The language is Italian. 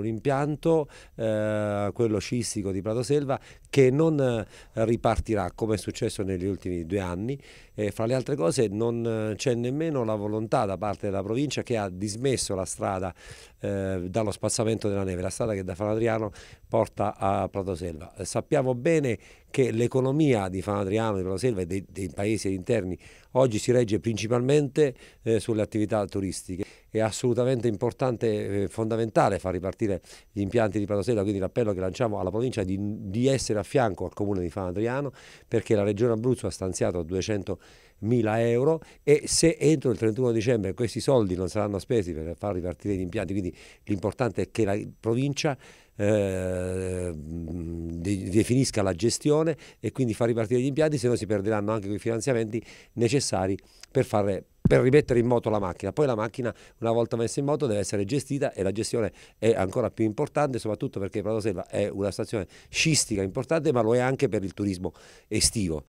un impianto, eh, quello sciistico di Prato Selva, che non eh, ripartirà come è successo negli ultimi due anni. E fra le altre cose non eh, c'è nemmeno la volontà da parte della provincia che ha dismesso la strada eh, dallo spazzamento della neve, la strada che da Fanadriano porta a Prato Selva. Sappiamo bene che l'economia di Fanadriano, di Prato Selva e dei, dei paesi interni oggi si regge principalmente eh, sulle attività turistiche è assolutamente importante, e fondamentale far ripartire gli impianti di Pratosella, quindi l'appello che lanciamo alla provincia di, di, essere a fianco al comune di Fan Adriano perché la regione Abruzzo ha stanziato 200 mila euro e se entro il 31 dicembre questi soldi non saranno spesi per far ripartire gli impianti, quindi l'importante è che la provincia eh, definisca la gestione e quindi far ripartire gli impianti, se no si perderanno anche quei finanziamenti necessari per fare per rimettere in moto la macchina. Poi la macchina, una volta messa in moto, deve essere gestita e la gestione è ancora più importante, soprattutto perché Prato Selva è una stazione scistica importante, ma lo è anche per il turismo estivo.